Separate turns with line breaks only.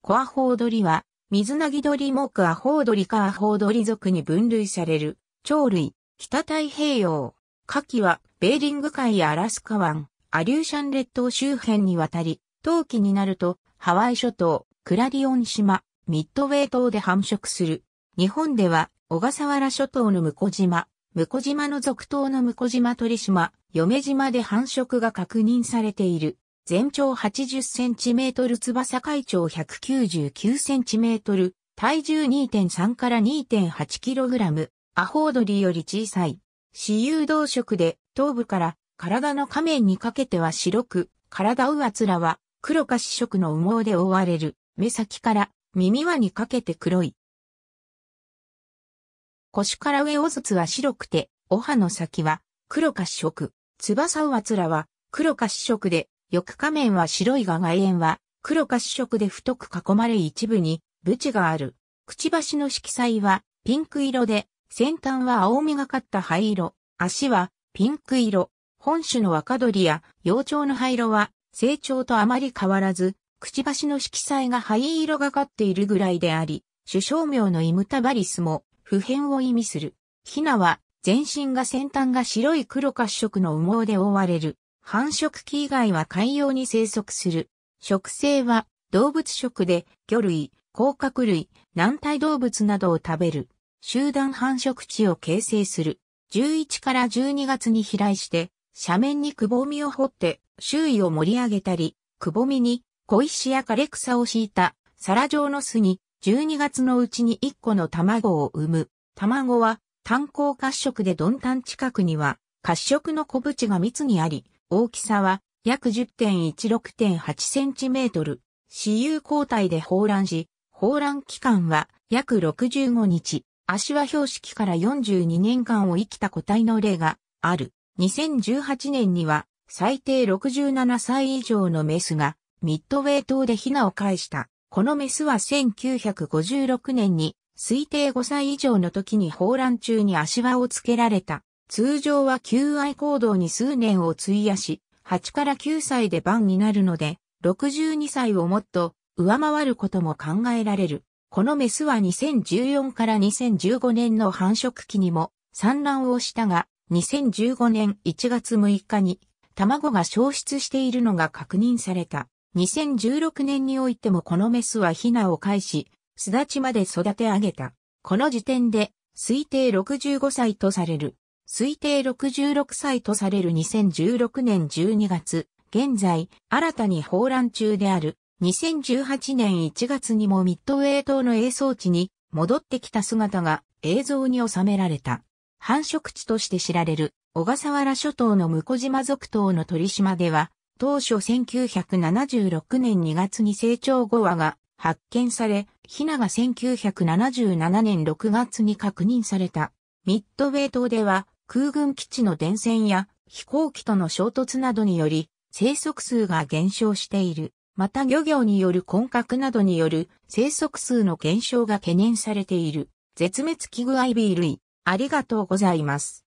コアホウドリは、水なぎ鳥クアホウドリかアホウドリ族に分類される、鳥類、北太平洋。夏季は、ベーリング海やアラスカ湾、アリューシャン列島周辺に渡り、冬季になると、ハワイ諸島、クラリオン島、ミッドウェイ島で繁殖する。日本では、小笠原諸島の向島、向島の続島の向島鳥島、嫁島で繁殖が確認されている。全長 80cm 翼海長 199cm、体重2.3から2 8キログラム。アホウドリーより小さい。私有動色で、頭部から体の下面にかけては白く、体うつらは黒か紫色の羽毛で覆われる。目先から耳輪にかけて黒い。腰から上おずつは白くて、お歯の先は黒か紫色。翼うつらは黒か紫色で、翼下面は白いが外縁は黒か色で太く囲まれ一部にブチがある。くちばしの色彩はピンク色で、先端は青みがかった灰色、足はピンク色。本種の若鳥や幼鳥の灰色は成長とあまり変わらず、くちばしの色彩が灰色がかっているぐらいであり、首相名のイムタバリスも普遍を意味する。ヒナは全身が先端が白い黒褐色の羽毛で覆われる。繁殖期以外は海洋に生息する。食性は動物食で魚類、甲殻類、軟体動物などを食べる。集団繁殖地を形成する。11から12月に飛来して、斜面にくぼみを掘って周囲を盛り上げたり、くぼみに小石や枯れ草を敷いた皿状の巣に12月のうちに1個の卵を産む。卵は炭鉱褐色で鈍炭近くには褐色の小縁が密にあり、大きさは約1 0 1 6 8トル。私有交代で放卵し、放卵期間は約65日。足は標識から42年間を生きた個体の例がある。2018年には最低67歳以上のメスがミッドウェイ島でヒナを返した。このメスは1956年に推定5歳以上の時に放卵中に足輪をつけられた通常は求愛行動に数年を費やし、8から9歳で番になるので、62歳をもっと上回ることも考えられる。このメスは2014から2015年の繁殖期にも産卵をしたが、2015年1月6日に卵が消失しているのが確認された。2016年においてもこのメスはヒナを介し、巣立ちまで育て上げた。この時点で推定65歳とされる。推定66歳とされる2016年12月、現在、新たに放乱中である、2018年1月にもミッドウェイ島の映像地に戻ってきた姿が映像に収められた。繁殖地として知られる小笠原諸島の向島族島の鳥島では、当初1976年2月に成長5羽が発見され、ヒナが1977年6月に確認された。ミッドウェイ島では空軍基地の電線や飛行機との衝突などにより生息数が減少している。また漁業による混獲などによる生息数の減少が懸念されている。絶滅危惧アイビー類。ありがとうございます。